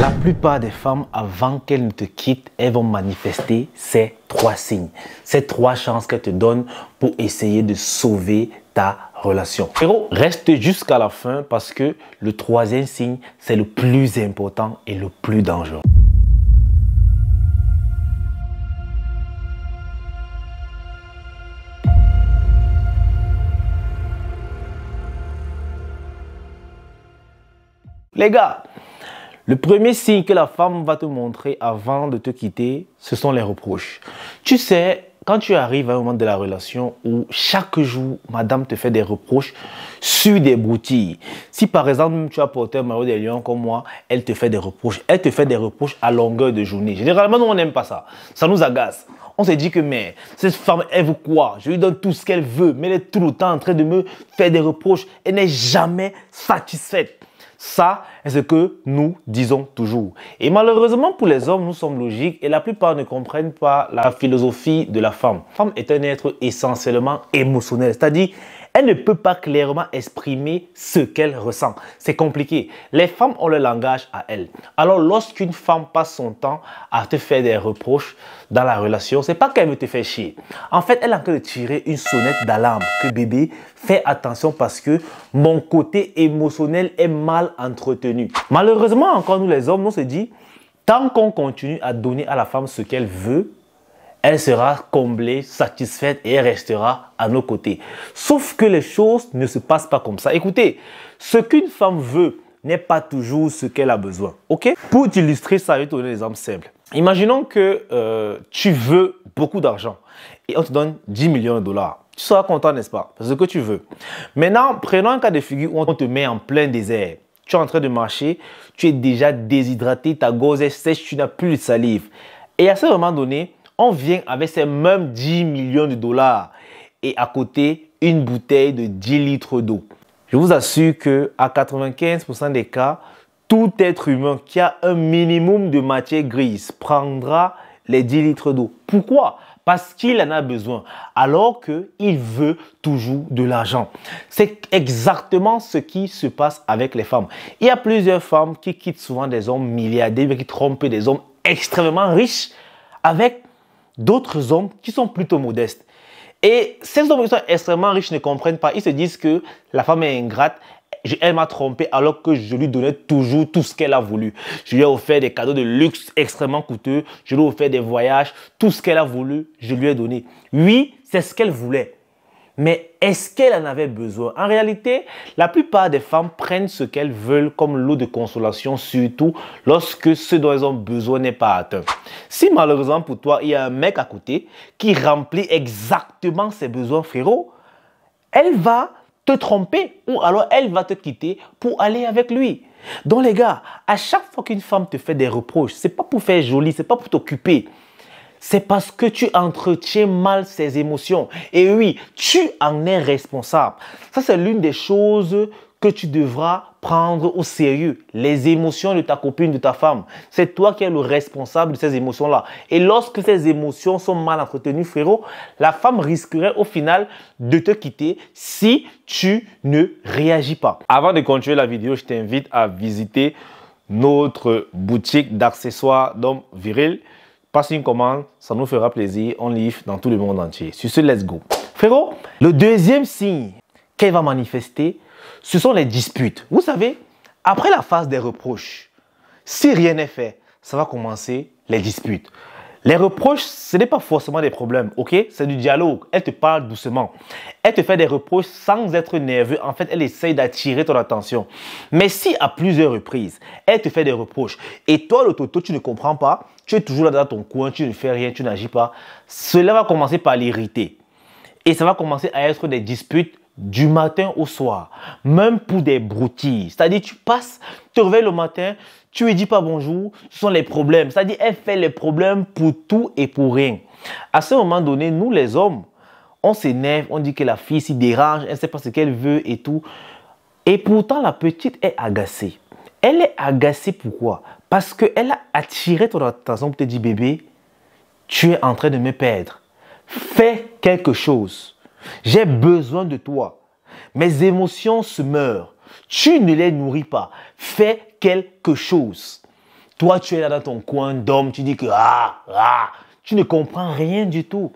La plupart des femmes, avant qu'elles ne te quittent, elles vont manifester ces trois signes, ces trois chances qu'elles te donnent pour essayer de sauver ta relation. Frérot, reste jusqu'à la fin parce que le troisième signe, c'est le plus important et le plus dangereux. Les gars, le premier signe que la femme va te montrer avant de te quitter, ce sont les reproches. Tu sais, quand tu arrives à un moment de la relation où chaque jour, madame te fait des reproches sur des broutilles. Si par exemple, tu as porté un maillot des lions comme moi, elle te fait des reproches. Elle te fait des reproches à longueur de journée. Généralement, nous, on n'aime pas ça. Ça nous agace. On s'est dit que, mais, cette femme, elle veut quoi Je lui donne tout ce qu'elle veut, mais elle est tout le temps en train de me faire des reproches. Elle n'est jamais satisfaite. Ça est ce que nous disons toujours. Et malheureusement pour les hommes, nous sommes logiques et la plupart ne comprennent pas la philosophie de la femme. La femme est un être essentiellement émotionnel, c'est-à-dire elle ne peut pas clairement exprimer ce qu'elle ressent. C'est compliqué. Les femmes ont le langage à elles. Alors lorsqu'une femme passe son temps à te faire des reproches dans la relation, c'est pas qu'elle veut te faire chier. En fait, elle est en train de tirer une sonnette d'alarme que bébé, fais attention parce que mon côté émotionnel est mal entretenu. Malheureusement, encore nous les hommes, on se dit, tant qu'on continue à donner à la femme ce qu'elle veut, elle sera comblée, satisfaite et elle restera à nos côtés. Sauf que les choses ne se passent pas comme ça. Écoutez, ce qu'une femme veut n'est pas toujours ce qu'elle a besoin. Ok Pour illustrer ça, je vais te donner un exemple simple. Imaginons que euh, tu veux beaucoup d'argent et on te donne 10 millions de dollars. Tu seras content, n'est-ce pas C'est ce que tu veux. Maintenant, prenons un cas de figure où on te met en plein désert. Tu es en train de marcher, tu es déjà déshydraté, ta gorge est sèche, tu n'as plus de salive. Et à ce moment donné, on vient avec ces mêmes 10 millions de dollars et à côté une bouteille de 10 litres d'eau. Je vous assure que à 95% des cas, tout être humain qui a un minimum de matière grise prendra les 10 litres d'eau. Pourquoi Parce qu'il en a besoin, alors qu'il veut toujours de l'argent. C'est exactement ce qui se passe avec les femmes. Il y a plusieurs femmes qui quittent souvent des hommes milliardaires, qui trompent des hommes extrêmement riches avec d'autres hommes qui sont plutôt modestes. Et ces hommes qui sont extrêmement riches ne comprennent pas. Ils se disent que la femme est ingrate, elle m'a trompé alors que je lui donnais toujours tout ce qu'elle a voulu. Je lui ai offert des cadeaux de luxe extrêmement coûteux, je lui ai offert des voyages, tout ce qu'elle a voulu, je lui ai donné. Oui, c'est ce qu'elle voulait. Mais est-ce qu'elle en avait besoin En réalité, la plupart des femmes prennent ce qu'elles veulent comme l'eau de consolation, surtout lorsque ce dont elles ont besoin n'est pas atteint. Si malheureusement pour toi, il y a un mec à côté qui remplit exactement ses besoins, frérot, elle va te tromper ou alors elle va te quitter pour aller avec lui. Donc les gars, à chaque fois qu'une femme te fait des reproches, c'est pas pour faire joli, c'est pas pour t'occuper, c'est parce que tu entretiens mal ces émotions. Et oui, tu en es responsable. Ça, c'est l'une des choses que tu devras prendre au sérieux les émotions de ta copine, de ta femme. C'est toi qui es le responsable de ces émotions-là. Et lorsque ces émotions sont mal entretenues, frérot, la femme risquerait au final de te quitter si tu ne réagis pas. Avant de continuer la vidéo, je t'invite à visiter notre boutique d'accessoires d'hommes virils. Passez une commande, ça nous fera plaisir. On livre dans tout le monde entier. Sur ce, let's go. Frérot, le deuxième signe qu'elle va manifester, ce sont les disputes. Vous savez, après la phase des reproches, si rien n'est fait, ça va commencer les disputes. Les reproches, ce n'est pas forcément des problèmes, ok C'est du dialogue. Elle te parle doucement. Elle te fait des reproches sans être nerveux. En fait, elle essaye d'attirer ton attention. Mais si à plusieurs reprises, elle te fait des reproches et toi, le toto, tu ne comprends pas, tu es toujours là dans ton coin, tu ne fais rien, tu n'agis pas, cela va commencer par l'irriter. Et ça va commencer à être des disputes du matin au soir, même pour des broutilles. C'est-à-dire, tu passes, tu te réveilles le matin, tu lui dis pas bonjour, ce sont les problèmes. C'est-à-dire, elle fait les problèmes pour tout et pour rien. À ce moment donné, nous les hommes, on s'énerve, on dit que la fille s'y dérange, elle ne sait pas ce qu'elle veut et tout. Et pourtant, la petite est agacée. Elle est agacée pourquoi Parce qu'elle a attiré ton attention pour te dire, bébé, tu es en train de me perdre. Fais quelque chose. J'ai besoin de toi. Mes émotions se meurent. Tu ne les nourris pas. Fais quelque chose. Toi, tu es là dans ton coin d'homme, tu dis que ah, ah, tu ne comprends rien du tout.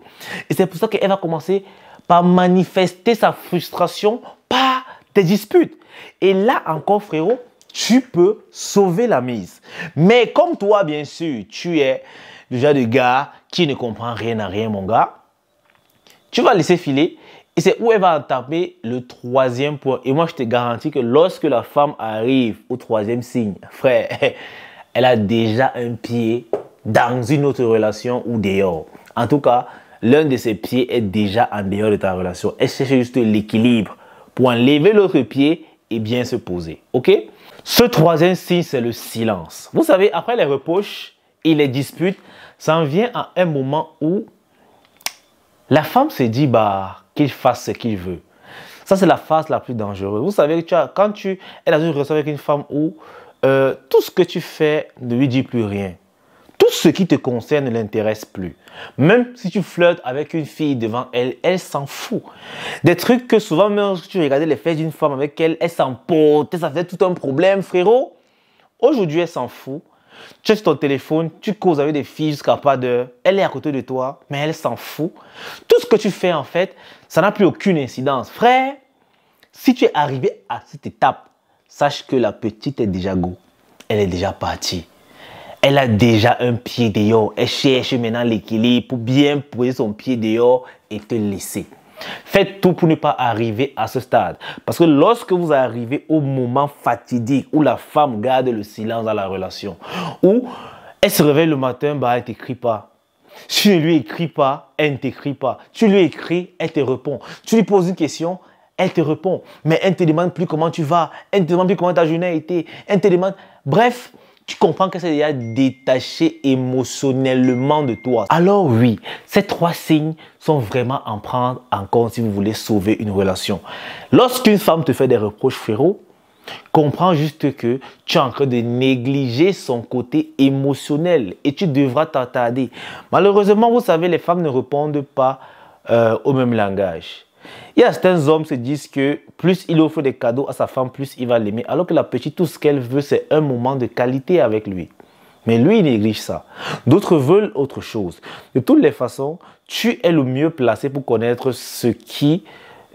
Et c'est pour ça qu'elle va commencer par manifester sa frustration par tes disputes. Et là encore, frérot, tu peux sauver la mise. Mais comme toi, bien sûr, tu es le genre de gars qui ne comprend rien à rien, mon gars. Tu vas laisser filer et c'est où elle va taper le troisième point. Et moi, je te garantis que lorsque la femme arrive au troisième signe, frère, elle a déjà un pied dans une autre relation ou dehors. En tout cas, l'un de ses pieds est déjà en dehors de ta relation. Elle cherche juste l'équilibre pour enlever l'autre pied et bien se poser. OK Ce troisième signe, c'est le silence. Vous savez, après les reproches et les disputes, ça en vient à un moment où la femme se dit bah, qu'il fasse ce qu'il veut. Ça, c'est la phase la plus dangereuse. Vous savez, tu quand tu es dans une relation avec une femme où euh, tout ce que tu fais ne lui dit plus rien. Tout ce qui te concerne ne l'intéresse plus. Même si tu flirtes avec une fille devant elle, elle s'en fout. Des trucs que souvent, même si tu regardais les fesses d'une femme avec elle, elle s'emporte, ça faisait tout un problème, frérot. Aujourd'hui, elle s'en fout. Tu es ton téléphone, tu causes avec des filles jusqu'à pas d'heure. Elle est à côté de toi, mais elle s'en fout. Tout ce que tu fais, en fait, ça n'a plus aucune incidence. Frère, si tu es arrivé à cette étape, sache que la petite est déjà go. Elle est déjà partie. Elle a déjà un pied dehors. Elle cherche maintenant l'équilibre pour bien poser son pied dehors et te laisser. Faites tout pour ne pas arriver à ce stade. Parce que lorsque vous arrivez au moment fatidique où la femme garde le silence dans la relation, où elle se réveille le matin, bah, elle t'écrit pas. Si tu ne lui écris pas, elle ne t'écrit pas. Tu lui écris, elle te répond. Tu lui poses une question, elle te répond. Mais elle ne te demande plus comment tu vas. Elle ne te demande plus comment ta journée a été. Elle te demande... Bref, tu comprends que c'est déjà détaché émotionnellement de toi. Alors oui, ces trois signes sont vraiment à prendre en compte si vous voulez sauver une relation. Lorsqu'une femme te fait des reproches, féroces, comprends juste que tu es en train de négliger son côté émotionnel et tu devras t'attarder. Malheureusement, vous savez, les femmes ne répondent pas euh, au même langage. Il y a certains hommes qui se disent que plus il offre des cadeaux à sa femme, plus il va l'aimer, alors que la petite, tout ce qu'elle veut, c'est un moment de qualité avec lui. Mais lui, il néglige ça. D'autres veulent autre chose. De toutes les façons, tu es le mieux placé pour connaître ce qui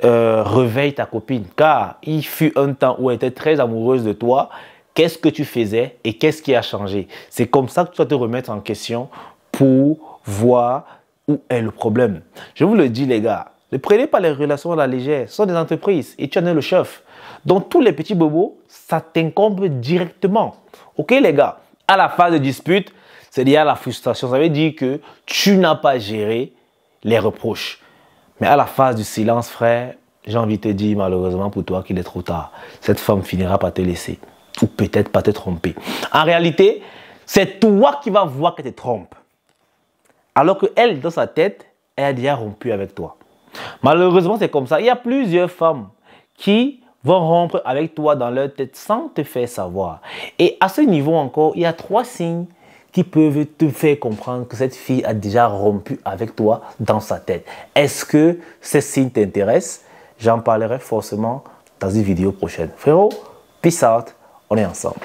euh, réveille ta copine. Car il fut un temps où elle était très amoureuse de toi. Qu'est-ce que tu faisais et qu'est-ce qui a changé C'est comme ça que tu dois te remettre en question pour voir où est le problème. Je vous le dis, les gars, ne prenez pas les relations à la légère. Ce sont des entreprises et tu en es le chef. Donc tous les petits bobos, ça t'incombe directement. Ok les gars À la phase de dispute, c'est lié à la frustration. Ça veut dire que tu n'as pas géré les reproches. Mais à la phase du silence, frère, j'ai envie de te dire malheureusement pour toi qu'il est trop tard. Cette femme finira par te laisser. Ou peut-être par te tromper. En réalité, c'est toi qui vas voir qu'elle te trompe. Alors qu'elle, dans sa tête, elle a déjà rompu avec toi. Malheureusement, c'est comme ça. Il y a plusieurs femmes qui vont rompre avec toi dans leur tête sans te faire savoir. Et à ce niveau encore, il y a trois signes qui peuvent te faire comprendre que cette fille a déjà rompu avec toi dans sa tête. Est-ce que ces signes t'intéressent J'en parlerai forcément dans une vidéo prochaine. Frérot, peace out, on est ensemble.